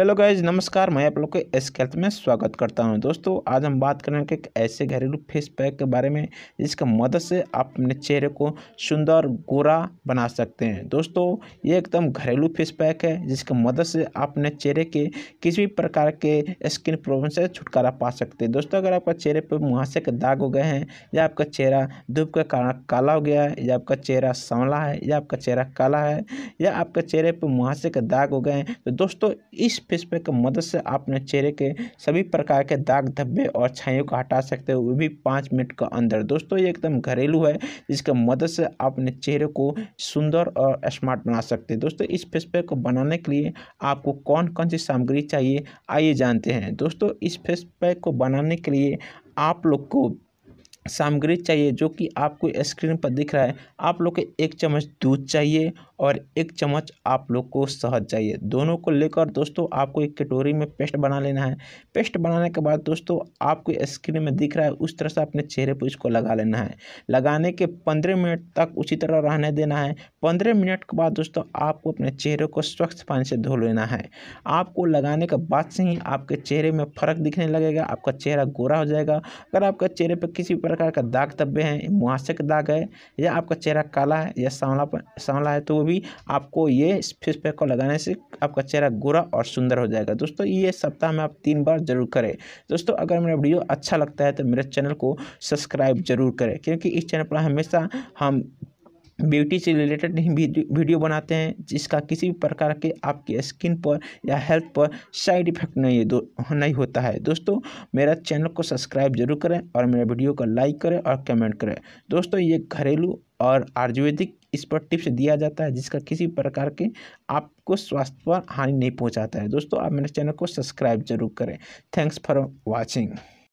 hello guys नमस्कार मैं आप लोग के एस हेल्थ में स्वागत करता हूं दोस्तों आज हम बात करेंगे एक ऐसे घरेलू फेस पैक के बारे में जिसका मदद से आप अपने चेहरे को सुंदर गोरा बना सकते हैं दोस्तों ये एकदम घरेलू फेस पैक है जिसकी मदद से आप अपने चेहरे के किसी भी प्रकार के स्किन प्रॉब्लम से छुटकारा पा सकते हैं दोस्तों अगर आपका चेहरे पर मुहासे के दाग हो गए हैं या आपका चेहरा धूप के कारण काला हो गया है या आपका चेहरा सांवला है या आपका चेहरा काला है या आपके चेहरे पर मुहासे के दाग हो गए हैं तो दोस्तों इस फेस पैक की मदद से आप अपने चेहरे के सभी प्रकार के दाग धब्बे और छाइयों को हटा सकते हो वो भी पाँच मिनट के अंदर दोस्तों ये एकदम घरेलू है जिसके मदद से आप अपने चेहरे को सुंदर और स्मार्ट बना सकते हैं दोस्तों इस फेस पैक को बनाने के लिए आपको कौन कौन सी सामग्री चाहिए आइए जानते हैं दोस्तों इस फेस पैक को बनाने के लिए आप लोग को सामग्री चाहिए जो कि आपको स्क्रीन पर दिख रहा है आप लोग को एक चम्मच दूध चाहिए और एक चम्मच आप लोग को शहद चाहिए दोनों को लेकर दोस्तों आपको एक कटोरी में पेस्ट बना लेना है पेस्ट बनाने के बाद दोस्तों आपको स्क्रीन में दिख रहा है उस तरह से अपने चेहरे पर इसको लगा लेना है लगाने के पंद्रह मिनट तक उसी तरह रहने देना है पंद्रह मिनट के बाद दोस्तों आपको अपने चेहरे को स्वच्छ पानी से धो लेना है आपको लगाने के बाद से ही आपके चेहरे में फ़र्क दिखने लगेगा आपका चेहरा गोरा हो जाएगा अगर आपका चेहरे पर किसी प्रकार प्रकार का दाग धब्बे हैं मुहासे का दाग है या आपका चेहरा काला है या सांवला सांवला है तो वो भी आपको ये फेस पैक को लगाने से आपका चेहरा गोरा और सुंदर हो जाएगा दोस्तों ये सप्ताह में आप तीन बार जरूर करें दोस्तों अगर मेरा वीडियो अच्छा लगता है तो मेरे चैनल को सब्सक्राइब जरूर करें क्योंकि इस चैनल पर हमेशा हम ब्यूटी से रिलेटेड नहीं वीडियो बनाते हैं जिसका किसी भी प्रकार के आपके स्किन पर या हेल्थ पर साइड इफेक्ट नहीं दो नहीं होता है दोस्तों मेरा चैनल को सब्सक्राइब जरूर करें और मेरे वीडियो को लाइक करें और कमेंट करें दोस्तों ये घरेलू और आयुर्वेदिक इस पर टिप्स दिया जाता है जिसका किसी प्रकार के आपको स्वास्थ्य पर हानि नहीं पहुँचाता है दोस्तों आप मेरे चैनल को सब्सक्राइब जरूर करें थैंक्स फॉर वॉचिंग